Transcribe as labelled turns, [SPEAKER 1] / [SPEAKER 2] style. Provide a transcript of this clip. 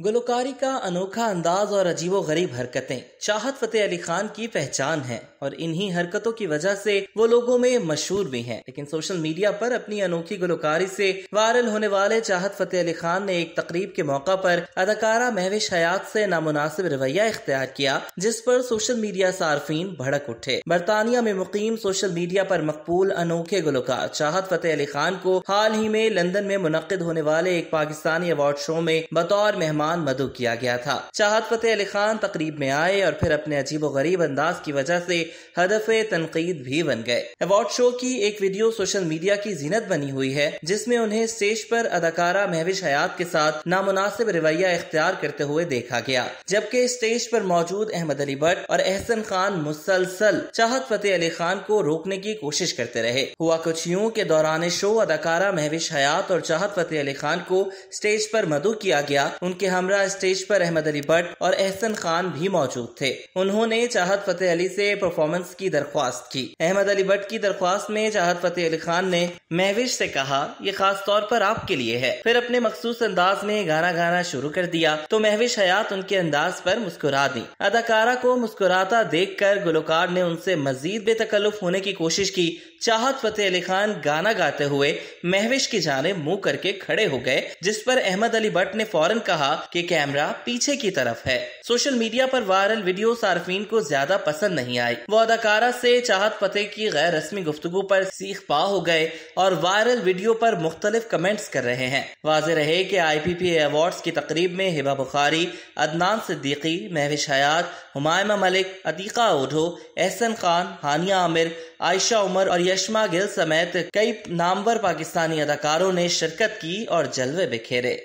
[SPEAKER 1] गुलकारी का अनोखा अंदाज और अजीबो गरीब हरकतें चाहत फतेह अली खान की पहचान है और इन्हीं हरकतों की वजह से वो लोगों में मशहूर भी हैं लेकिन सोशल मीडिया पर अपनी अनोखी गुलकारी से वायरल होने वाले चाहत फतेह अली खान ने एक तकरीब के मौका पर अदाकारा महविश हयात से नामुनासिब रवैया इख्तियार किया जिस पर सोशल मीडिया सार्फिन भड़क उठे बरतानिया में मुकीम सोशल मीडिया पर मकबूल अनोखे गुलकार चाहत फतेह अली खान को हाल ही में लंदन में मुनद होने वाले एक पाकिस्तानी अवार्ड शो में बतौर मेहमान मेहमान मदु किया गया था चाहत फतेह अली खान तकरीब में आए और फिर अपने अजीब गरीब अंदाज की वजह से हदफ तनकीद भी बन गए अवार्ड शो की एक वीडियो सोशल मीडिया की जीनत बनी हुई है जिसमें उन्हें स्टेज पर अदाकारा महविश हयात के साथ नामुनासिब रवैया इख्तियार करते हुए देखा गया जबकि स्टेज पर मौजूद अहमद अली भट्ट और एहसन खान मुसलसल चाहत फतेह अली खान को रोकने की कोशिश करते रहे हुआ कुछ यूं के दौरान शो अदाकारा महविश हयात और चाहत फतेह अली खान को स्टेज पर मदु किया गया उनके हमरा स्टेज पर अहमद अली भट्ट और एहसन खान भी मौजूद थे उन्होंने चाहत फतेह अली से परफॉर्मेंस की दरख्वास्त की अहमद अली भट्ट की दरख्वास्त में चाहत फतेह अली खान ने महविश से कहा ये खास तौर पर आपके लिए है फिर अपने मखसूस अंदाज में गाना गाना शुरू कर दिया तो महविश हयात उनके अंदाज पर मुस्कुरा दी अदाकारा को मुस्कुराता देख कर गुलकार ने उनसे मजीद बेतकल्लुफ होने की कोशिश की चाहत फतेह अली खान गाना गाते हुए महविश की जाने मुंह करके खड़े हो गए जिस पर अहमद अली भट्ट ने फौरन कहा कि कैमरा पीछे की तरफ है सोशल मीडिया पर वायरल वीडियो सार्फिन को ज्यादा पसंद नहीं आई वो अदाकारा से चाहत पते की गैर रस्मी गुफ्तु पर सीख पा हो गए और वायरल वीडियो पर मुख्तलिफ कमेंट्स कर रहे हैं वाज रहे की आई पी पी की तकरीब में हिबा बुखारी अदनान सिद्दीकी महविश हयात हुमायमा मलिक अतीका ओढ़ो एहसन खान हानिया आमिर आयशा उमर और यशमा गिल समेत कई नामवर पाकिस्तानी अदाकारों ने शिरकत की और जलवे बिखेरे